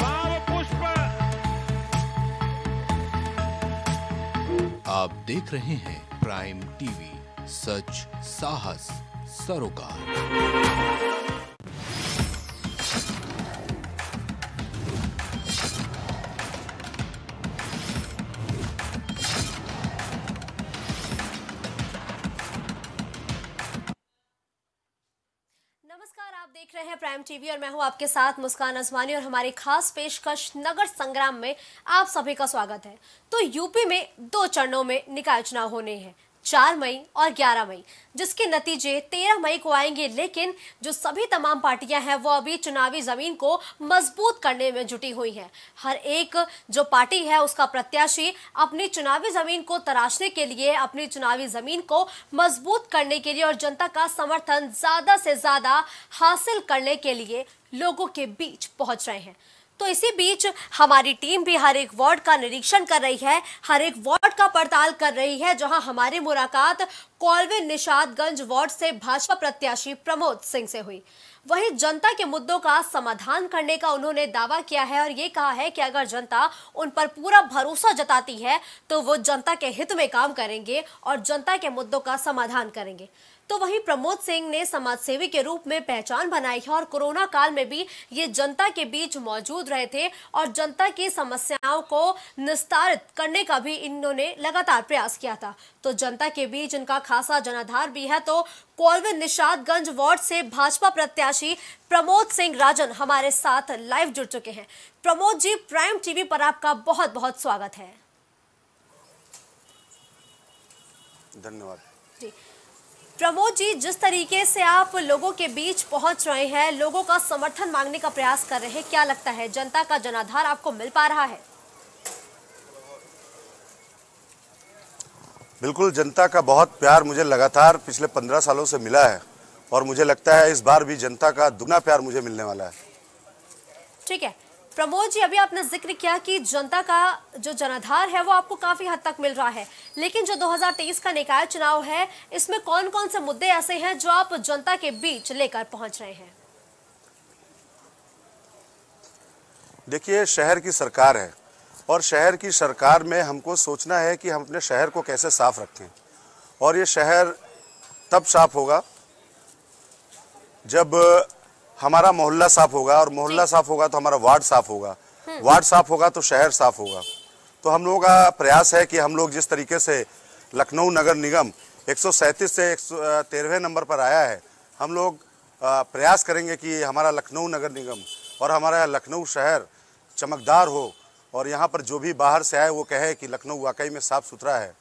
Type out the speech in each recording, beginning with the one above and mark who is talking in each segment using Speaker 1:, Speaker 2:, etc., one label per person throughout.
Speaker 1: भाव पुष्प आप देख रहे हैं प्राइम टीवी सच साहस
Speaker 2: सरोकार है प्राइम टीवी और मैं हूं आपके साथ मुस्कान अजमानी और हमारी खास पेशकश नगर संग्राम में आप सभी का स्वागत है तो यूपी में दो चरणों में निकाय चुनाव होने हैं चार मई और ग्यारह मई जिसके नतीजे तेरह मई को आएंगे लेकिन जो सभी तमाम पार्टियां हैं वो अभी चुनावी जमीन को मजबूत करने में जुटी हुई हैं हर एक जो पार्टी है उसका प्रत्याशी अपनी चुनावी जमीन को तराशने के लिए अपनी चुनावी जमीन को मजबूत करने के लिए और जनता का समर्थन ज्यादा से ज्यादा हासिल करने के लिए लोगों के बीच पहुंच रहे हैं तो इसी बीच हमारी टीम भी हर एक वार्ड का निरीक्षण कर रही है हर एक वार्ड का पड़ताल कर रही है जहां हमारी मुलाकात कॉलवे निषादगंज वार्ड से भाजपा प्रत्याशी प्रमोद सिंह से हुई वहीं जनता के मुद्दों का समाधान करने का उन्होंने दावा किया है और ये कहा है कि अगर जनता उन पर पूरा भरोसा जताती है तो वो जनता के हित में काम करेंगे और जनता के मुद्दों का समाधान करेंगे तो वहीं प्रमोद सिंह ने समाज सेवी के रूप में पहचान बनाई है और कोरोना काल में भी ये जनता के बीच मौजूद रहे थे और जनता की समस्याओं को निस्तारित करने का भी इन्होंने लगातार प्रयास किया था तो जनता के बीच इनका खासा जनाधार भी है तो कोलवन निषादगंज वार्ड से भाजपा प्रत्याशी प्रमोद सिंह राजन हमारे साथ लाइव जुड़ चुके हैं प्रमोद जी प्राइम टीवी पर आपका बहुत बहुत स्वागत है
Speaker 1: धन्यवाद जी
Speaker 2: प्रमोद जी जिस तरीके से आप लोगों के बीच पहुंच रहे हैं लोगों का समर्थन मांगने का प्रयास कर रहे हैं क्या लगता है जनता का जनाधार आपको मिल पा रहा है
Speaker 1: बिल्कुल जनता का बहुत प्यार मुझे लगातार पिछले पंद्रह सालों से मिला है और मुझे लगता है इस बार भी जनता का दुगना प्यार मुझे मिलने वाला है
Speaker 2: ठीक है प्रमोद जी अभी आपने जिक्र किया कि जनता का जो जनाधार है वो आपको काफी हद तक मिल रहा है लेकिन जो 2023 का निकाय चुनाव है इसमें कौन कौन से मुद्दे ऐसे हैं जो आप जनता के बीच लेकर पहुंच रहे हैं
Speaker 1: देखिए शहर की सरकार है और शहर की सरकार में हमको सोचना है कि हम अपने शहर को कैसे साफ रखें और ये शहर तब साफ होगा जब हमारा मोहल्ला साफ होगा और मोहल्ला साफ होगा तो हमारा वार्ड साफ होगा हम्म। वार्ड साफ होगा तो शहर साफ होगा तो हम लोगों का प्रयास है कि हम लोग जिस तरीके से लखनऊ नगर निगम एक से एक नंबर पर आया है हम लोग प्रयास करेंगे कि हमारा लखनऊ नगर निगम और हमारा लखनऊ शहर चमकदार हो और यहाँ पर जो भी बाहर से आए वो कहे कि लखनऊ वाकई में साफ सुथरा है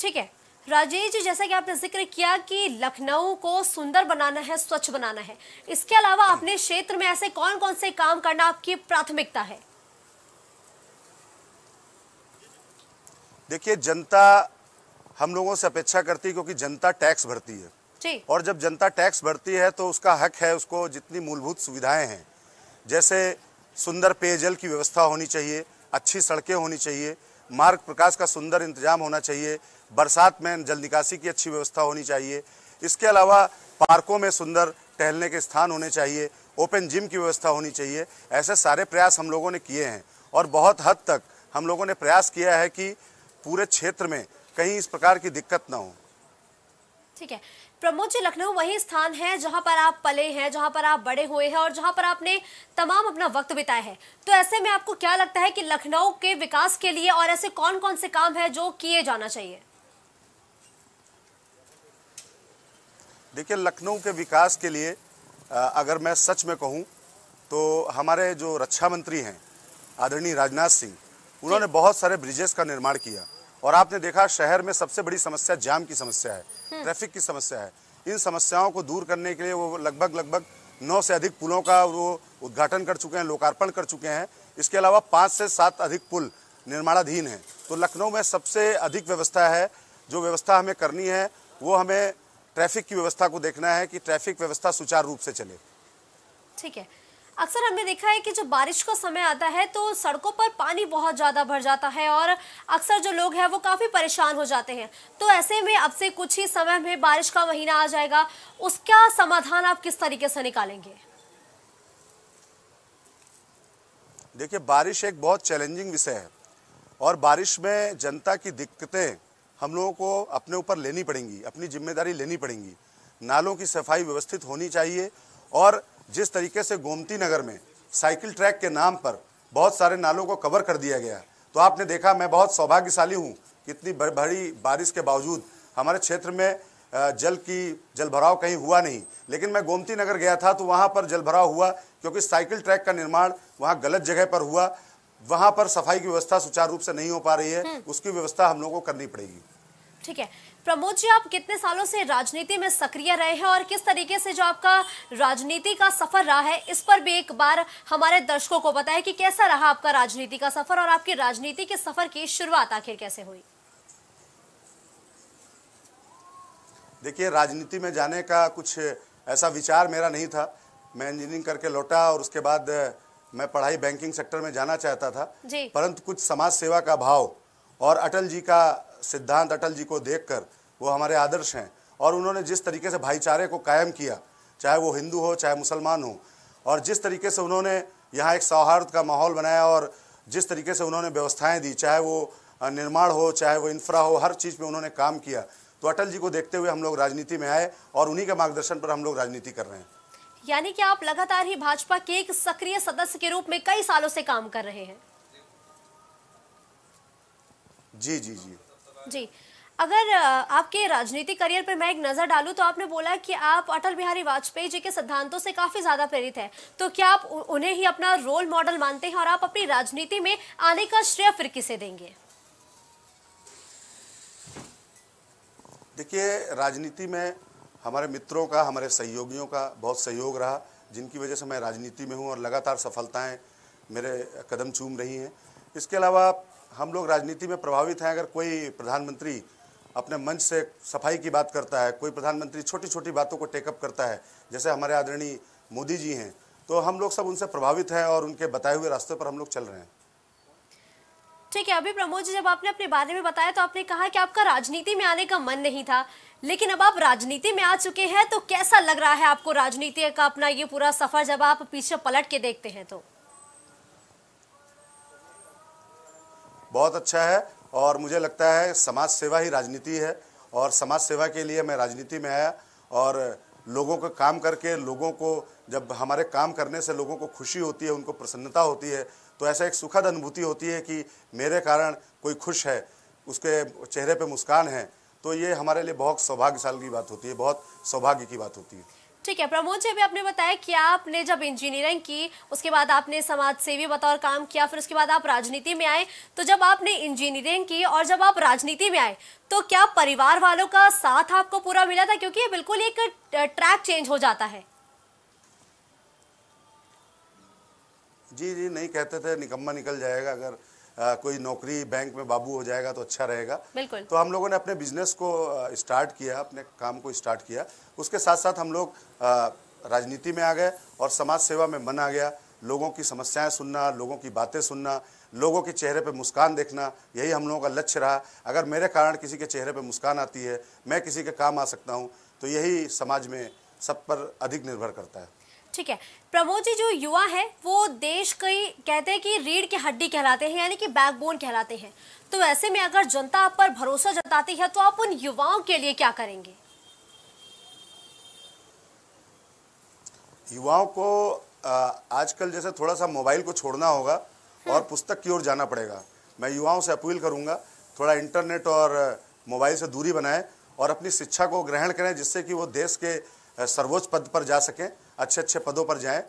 Speaker 2: ठीक है राजेश जी जैसा कि आपने जिक्र किया कि लखनऊ को सुंदर बनाना है स्वच्छ बनाना है इसके अलावा अपने क्षेत्र में ऐसे कौन कौन से काम करना आपकी प्राथमिकता है
Speaker 1: देखिए जनता हम लोगों से अपेक्षा करती है क्योंकि जनता टैक्स भरती
Speaker 2: है
Speaker 1: और जब जनता टैक्स भरती है तो उसका हक है उसको जितनी मूलभूत सुविधाएं हैं जैसे सुंदर पेयजल की व्यवस्था होनी चाहिए अच्छी सड़कें होनी चाहिए मार्ग प्रकाश का सुंदर इंतजाम होना चाहिए बरसात में जल निकासी की अच्छी व्यवस्था होनी चाहिए इसके अलावा पार्कों में सुंदर टहलने के स्थान होने चाहिए ओपन जिम की व्यवस्था होनी चाहिए ऐसे सारे प्रयास हम लोगों ने किए हैं और बहुत हद तक हम लोगों ने प्रयास किया है कि पूरे क्षेत्र में कहीं इस प्रकार की दिक्कत ना हो
Speaker 2: ठीक है प्रमोद जी लखनऊ वही स्थान है जहां पर आप पले हैं जहां पर आप बड़े हुए हैं और जहां पर आपने तमाम अपना वक्त बिताया है तो ऐसे में आपको क्या लगता है कि लखनऊ के विकास के लिए और ऐसे कौन कौन से काम है जो किए जाना चाहिए
Speaker 1: देखिए लखनऊ के विकास के लिए अगर मैं सच में कहूँ तो हमारे जो रक्षा मंत्री हैं आदरणीय राजनाथ सिंह उन्होंने बहुत सारे ब्रिजेस का निर्माण किया और आपने देखा शहर में सबसे बड़ी समस्या जाम की समस्या है हम्म। ट्रैफिक की समस्या है इन समस्याओं को दूर करने के लिए वो लगभग लगभग नौ से अधिक पुलों का वो उद्घाटन कर चुके हैं लोकार्पण कर चुके हैं इसके अलावा पाँच से सात अधिक पुल निर्माणाधीन हैं तो लखनऊ में सबसे अधिक व्यवस्था है जो व्यवस्था हमें करनी है वो हमें ट्रैफिक की व्यवस्था को देखना है कि ट्रैफिक व्यवस्था सुचारू रूप से चले
Speaker 2: ठीक है अक्सर हमने देखा है कि जब बारिश का समय आता है तो सड़कों पर पानी बहुत ज़्यादा भर जाता है और अक्सर जो लोग हैं वो काफ़ी परेशान हो जाते हैं तो ऐसे में अब से कुछ ही समय में बारिश का महीना आ जाएगा उसका समाधान आप किस तरीके से निकालेंगे
Speaker 1: देखिए बारिश एक बहुत चैलेंजिंग विषय है और बारिश में जनता की दिक्कतें हम लोगों को अपने ऊपर लेनी पड़ेंगी अपनी जिम्मेदारी लेनी पड़ेंगी नालों की सफाई व्यवस्थित होनी चाहिए और जिस तरीके से गोमती नगर में साइकिल ट्रैक के नाम पर बहुत सारे नालों को कवर कर दिया गया तो आपने देखा मैं बहुत सौभाग्यशाली हूँ कि इतनी बड़ी बारिश के बावजूद हमारे क्षेत्र में जल की जल भराव कहीं हुआ नहीं लेकिन मैं गोमती नगर गया था तो वहाँ पर जल भराव हुआ क्योंकि साइकिल ट्रैक का निर्माण वहाँ गलत जगह पर हुआ वहाँ पर सफाई की व्यवस्था सुचारू रूप से नहीं हो पा रही है हम्म। उसकी व्यवस्था हम लोग को करनी पड़ेगी
Speaker 2: ठीक है प्रमोद जी आप कितने सालों से राजनीति में सक्रिय रहे हैं और किस तरीके से जो आपका राजनीति का सफर रहा है इस पर भी एक बार हमारे दर्शकों को बताएं कि कैसा रहा आपका राजनीति का सफर और आपकी राजनीति के सफर की शुरुआत आखिर कैसे हुई
Speaker 1: देखिए राजनीति में जाने का कुछ ऐसा विचार मेरा नहीं था मैं इंजीनियरिंग करके लौटा और उसके बाद मैं पढ़ाई बैंकिंग सेक्टर में जाना चाहता था परंतु कुछ समाज सेवा का भाव और अटल जी का सिद्धांत अटल जी को देखकर वो हमारे आदर्श हैं और उन्होंने जिस तरीके से भाईचारे को कायम किया चाहे वो हिंदू हो चाहे मुसलमान हो और जिस तरीके से उन्होंने यहाँ एक सौहार्द का माहौल बनाया और जिस तरीके से उन्होंने व्यवस्थाएं दी चाहे वो निर्माण हो चाहे वो इंफ्रा हो हर चीज़ में उन्होंने काम किया तो अटल जी को देखते हुए हम लोग राजनीति में आए और उन्हीं के मार्गदर्शन पर हम लोग राजनीति कर रहे हैं
Speaker 2: यानी कि आप लगातार ही भाजपा के एक सक्रिय सदस्य के रूप में कई सालों से काम कर रहे हैं जी जी जी जी अगर आपके राजनीतिक करियर पर मैं एक नज़र डालूं तो आपने बोला कि आप अटल बिहारी वाजपेयी जी के सिद्धांतों से काफ़ी ज़्यादा प्रेरित हैं तो क्या आप उन्हें ही अपना रोल मॉडल मानते हैं और आप अपनी राजनीति में आने का श्रेय फिर किसे देंगे
Speaker 1: देखिए राजनीति में हमारे मित्रों का हमारे सहयोगियों का बहुत सहयोग रहा जिनकी वजह से मैं राजनीति में हूँ और लगातार सफलताएं मेरे कदम चूम रही हैं इसके अलावा हम लोग राजनीति में प्रभावित हैं अगर कोई प्रधानमंत्री अपने मंच से सफाई की बात करता है कोई प्रधानमंत्री छोटी छोटी बातों को टेकअप करता है जैसे हमारे आदरणीय मोदी जी हैं तो हम लोग सब उनसे प्रभावित हैं और उनके बताए हुए रास्ते पर हम लोग चल रहे हैं
Speaker 2: ठीक है अभी प्रमोद जी जब आपने अपने बारे में बताया तो आपने कहा कि आपका राजनीति में आने का मन नहीं था लेकिन अब आप राजनीति में आ चुके हैं तो कैसा लग रहा है आपको राजनीति का अपना ये पूरा सफर जब आप पीछे पलट के देखते हैं तो
Speaker 1: बहुत अच्छा है और मुझे लगता है समाज सेवा ही राजनीति है और समाज सेवा के लिए मैं राजनीति में आया और लोगों का काम करके लोगों को जब हमारे काम करने से लोगों को खुशी होती है उनको प्रसन्नता होती है तो ऐसा एक सुखद अनुभूति होती है कि मेरे कारण कोई खुश है उसके चेहरे पे मुस्कान है तो ये हमारे लिए बहुत सौभाग्यशाली की बात होती है बहुत सौभाग्य की बात होती है
Speaker 2: ठीक है प्रमोद जी अभी आपने बताया कि आपने जब इंजीनियरिंग की उसके बाद आपने समाज सेवी बतौर काम किया फिर उसके बाद आप राजनीति में आए तो जब आपने इंजीनियरिंग की और जब आप राजनीति में आए तो क्या परिवार वालों का साथ आपको पूरा मिला था क्योंकि ये बिल्कुल एक ट्रैक चेंज हो जाता है
Speaker 1: जी जी नहीं कहते थे निकम्मा निकल जाएगा अगर कोई नौकरी बैंक में बाबू हो जाएगा तो अच्छा रहेगा बिल्कुल तो हम लोगों ने अपने बिजनेस को स्टार्ट किया अपने काम को स्टार्ट किया उसके साथ साथ हम लोग राजनीति में आ गए और समाज सेवा में मन आ गया लोगों की समस्याएं सुनना लोगों की बातें सुनना लोगों के चेहरे पर मुस्कान देखना यही हम लोगों का लक्ष्य रहा अगर मेरे कारण किसी के चेहरे पर मुस्कान आती है मैं किसी के काम आ सकता हूँ तो यही समाज में सब पर अधिक निर्भर करता है
Speaker 2: ठीक है प्रमोद जी जो युवा है वो देश कई कहते हैं कि रीढ़ की हड्डी कहलाते हैं यानी कि बैकबोन कहलाते हैं तो ऐसे में अगर जनता आप पर भरोसा जताती है तो आप उन युवाओं के लिए क्या करेंगे
Speaker 1: युवाओं को आजकल जैसे थोड़ा सा मोबाइल को छोड़ना होगा हम्म। और पुस्तक की ओर जाना पड़ेगा मैं युवाओं से अपील करूंगा थोड़ा इंटरनेट और मोबाइल से दूरी बनाएं और अपनी शिक्षा को ग्रहण करें जिससे कि वो देश के सर्वोच्च पद पर जा सकें अच्छे अच्छे पदों पर जाएँ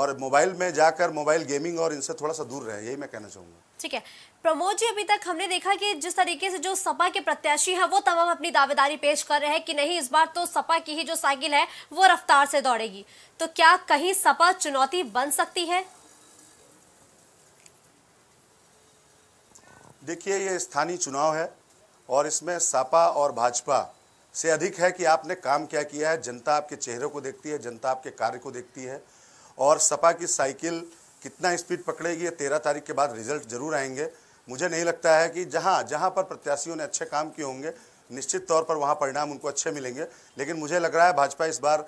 Speaker 1: और मोबाइल में जाकर मोबाइल गेमिंग और इनसे थोड़ा सा दूर रहे यही मैं कहना चाहूंगा
Speaker 2: ठीक है प्रमोद जी अभी तक हमने देखा कि जिस तरीके से जो सपा के प्रत्याशी है वो तमाम अपनी दावेदारी पेश कर रहे हैं कि नहीं इस बार तो सपा की ही जो साइकिल है वो रफ्तार से दौड़ेगी तो क्या कहीं सपा चुनौती बन सकती है
Speaker 1: देखिए ये स्थानीय चुनाव है और इसमें सपा और भाजपा से अधिक है कि आपने काम क्या किया है जनता आपके चेहरे को देखती है जनता आपके कार्य को देखती है और सपा की साइकिल कितना स्पीड पकड़ेगी तेरह तारीख के बाद रिजल्ट जरूर आएंगे मुझे नहीं लगता है कि जहाँ जहाँ पर प्रत्याशियों ने अच्छे काम किए होंगे निश्चित तौर पर वहाँ परिणाम उनको अच्छे मिलेंगे लेकिन मुझे लग रहा है भाजपा इस बार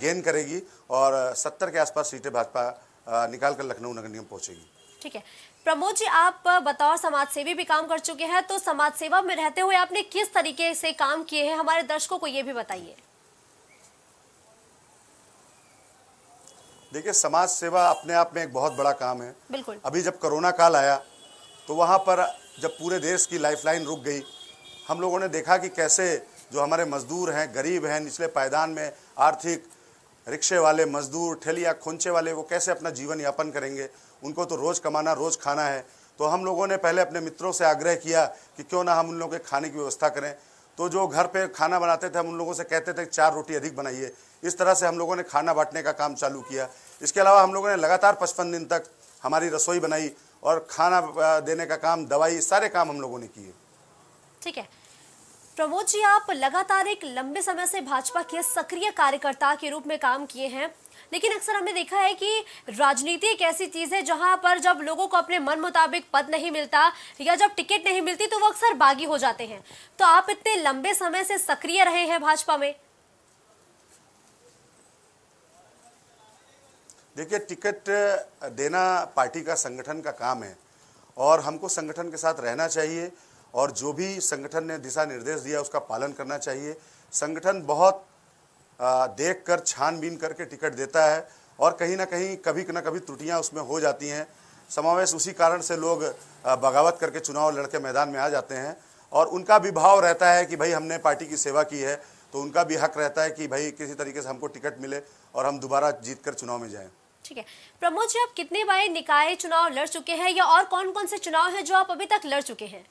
Speaker 1: गेन करेगी और सत्तर के आसपास सीटें भाजपा निकाल कर लखनऊ नगर निगम पहुँचेगी
Speaker 2: ठीक है प्रमोद जी आप बतौर समाज सेवी भी काम कर चुके हैं तो समाज सेवा में रहते हुए आपने किस तरीके से काम किए हैं हमारे दर्शकों को ये भी बताइए
Speaker 1: देखिए समाज सेवा अपने आप में एक बहुत बड़ा काम है बिल्कुल अभी जब कोरोना काल आया तो वहाँ पर जब पूरे देश की लाइफलाइन रुक गई हम लोगों ने देखा कि कैसे जो हमारे मजदूर हैं गरीब हैं निचले पायदान में आर्थिक रिक्शे वाले मजदूर ठेलिया खोंचे वाले वो कैसे अपना जीवन यापन करेंगे उनको तो रोज़ कमाना रोज़ खाना है तो हम लोगों ने पहले अपने मित्रों से आग्रह किया कि क्यों ना हम उन लोगों के खाने की व्यवस्था करें तो जो घर पे खाना बनाते थे हम उन लोगों से कहते थे चार रोटी अधिक बनाइए इस तरह से हम लोगों ने खाना बांटने का काम चालू किया इसके अलावा हम लोगों ने लगातार पचपन दिन तक हमारी रसोई बनाई और खाना देने का काम दवाई सारे काम हम लोगों ने किए
Speaker 2: ठीक है प्रमोद जी आप लगातार एक लंबे समय से भाजपा के सक्रिय कार्यकर्ता के रूप में काम किए हैं लेकिन अक्सर हमने देखा है कि राजनीति एक ऐसी चीज़ है जहां पर जब लोगों को अपने मन मुताबिक पद नहीं मिलता या जब टिकट नहीं मिलती तो वो अक्सर बागी हो जाते हैं तो आप इतने लंबे समय से सक्रिय रहे हैं भाजपा में
Speaker 1: देखिए टिकट देना पार्टी का संगठन का काम है और हमको संगठन के साथ रहना चाहिए और जो भी संगठन ने दिशा निर्देश दिया उसका पालन करना चाहिए संगठन बहुत देख कर छानबीन करके टिकट देता है और कहीं ना कहीं कभी ना कभी त्रुटियाँ उसमें हो जाती हैं समावेश उसी कारण से लोग बगावत करके चुनाव लड़के मैदान में आ जाते हैं और उनका भी भाव रहता है कि भाई हमने पार्टी की सेवा की है तो उनका भी हक रहता है कि भाई किसी तरीके से हमको टिकट मिले और हम दोबारा जीत कर चुनाव में जाएं
Speaker 2: ठीक है प्रमोद जी आप कितने बार निकाय चुनाव लड़ चुके हैं या और कौन कौन से चुनाव है जो आप अभी तक लड़ चुके हैं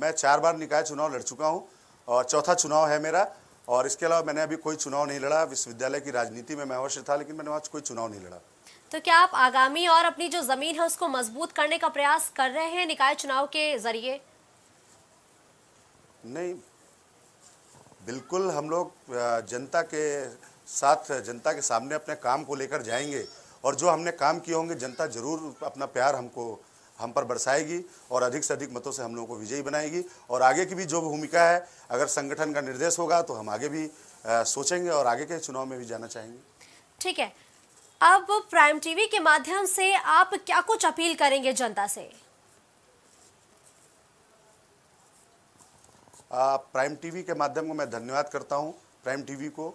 Speaker 1: मैं चार बार निकाय चुनाव लड़ चुका हूँ और चौथा चुनाव है मेरा और इसके अलावा मैंने अभी कोई चुनाव नहीं लड़ा विश्वविद्यालय की राजनीति में मैं अवश्य था लेकिन मैंने आज कोई चुनाव नहीं लड़ा
Speaker 2: तो क्या आप आगामी और अपनी जो जमीन है उसको मजबूत करने का प्रयास कर रहे हैं निकाय चुनाव के जरिए
Speaker 1: नहीं बिल्कुल हम लोग जनता के साथ जनता के सामने अपने काम को लेकर जाएंगे और जो हमने काम किए होंगे जनता जरूर अपना प्यार हमको हम पर बरसाएगी और अधिक से अधिक मतों से हम लोगों को विजयी बनाएगी और आगे की भी जो भूमिका है अगर संगठन का निर्देश होगा तो हम आगे भी आ, सोचेंगे और आगे के चुनाव में भी जाना चाहेंगे
Speaker 2: ठीक है अब प्राइम टीवी के माध्यम से आप क्या कुछ अपील करेंगे जनता से
Speaker 1: आ, प्राइम टीवी के माध्यम को मैं धन्यवाद करता हूँ प्राइम टीवी को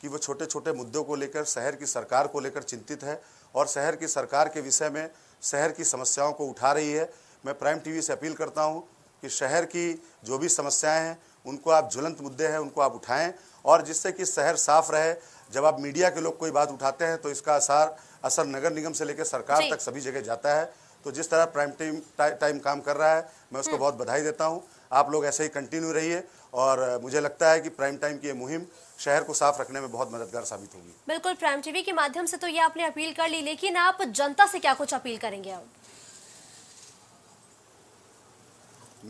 Speaker 1: कि वो छोटे छोटे मुद्दों को लेकर शहर की सरकार को लेकर चिंतित है और शहर की सरकार के विषय में शहर की समस्याओं को उठा रही है मैं प्राइम टीवी से अपील करता हूं कि शहर की जो भी समस्याएं हैं उनको आप ज्वलंत मुद्दे हैं उनको आप उठाएं और जिससे कि शहर साफ रहे जब आप मीडिया के लोग कोई बात उठाते हैं तो इसका असर असर नगर निगम से लेकर सरकार तक सभी जगह जाता है तो जिस तरह प्राइम टाइम टाइम काम कर रहा है मैं उसको हम्म। बहुत बधाई देता हूँ आप लोग ऐसे ही कंटिन्यू रहिए और मुझे लगता है कि प्राइम टाइम की ये मुहिम शहर को साफ रखने में बहुत मददगार साबित होगी
Speaker 2: बिल्कुल प्राइम टीवी के माध्यम से तो ये आपने अपील कर ली लेकिन आप जनता से क्या कुछ अपील करेंगे आप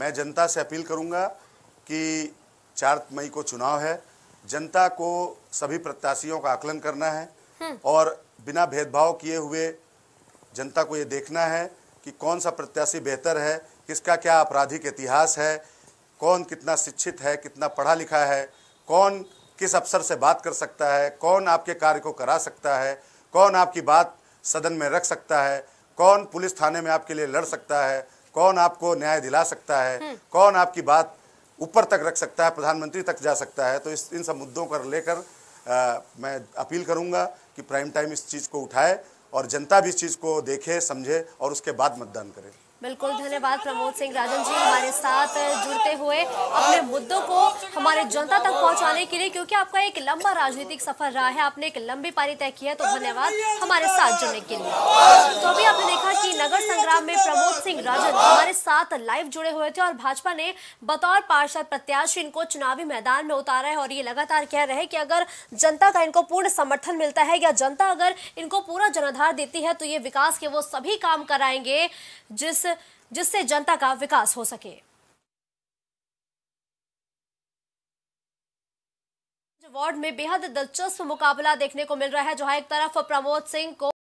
Speaker 1: मैं जनता से अपील करूंगा कि चार मई को चुनाव है जनता को सभी प्रत्याशियों का आकलन करना है हम्म। और बिना भेदभाव किए हुए जनता को ये देखना है कि कौन सा प्रत्याशी बेहतर है किसका क्या आपराधिक इतिहास है कौन कितना शिक्षित है कितना पढ़ा लिखा है कौन किस अफसर से बात कर सकता है कौन आपके कार्य को करा सकता है कौन आपकी बात सदन में रख सकता है कौन पुलिस थाने में आपके लिए लड़ सकता है कौन आपको न्याय दिला सकता है हम्म। कौन आपकी बात ऊपर तक रख सकता है प्रधानमंत्री तक जा सकता है तो इस इन सब मुद्दों को लेकर मैं अपील करूंगा कि प्राइम टाइम इस चीज़ को उठाए और जनता भी इस चीज़ को देखे समझे और उसके बाद मतदान करे
Speaker 2: बिल्कुल धन्यवाद प्रमोद सिंह राजन जी हमारे साथ जुड़ते हुए अपने मुद्दों को हमारे जनता तक पहुंचाने के लिए क्योंकि आपका एक लंबा राजनीतिक सफर रहा है आपने एक लंबी पारी तय की है तो धन्यवाद हमारे साथ जुड़ने के लिए तो अभी आपने देखा कि नगर संग्राम में प्रमोद सिंह राजन हमारे साथ लाइव जुड़े हुए थे और भाजपा ने बतौर पार्षद प्रत्याशी इनको चुनावी मैदान में उतारा है और ये लगातार कह रहे हैं कि अगर जनता का इनको पूर्ण समर्थन मिलता है या जनता अगर इनको पूरा जनाधार देती है तो ये विकास के वो सभी काम कराएंगे जिस जिससे जनता का विकास हो सके वार्ड में बेहद दिलचस्प मुकाबला देखने को मिल रहा है जहां एक तरफ प्रमोद सिंह को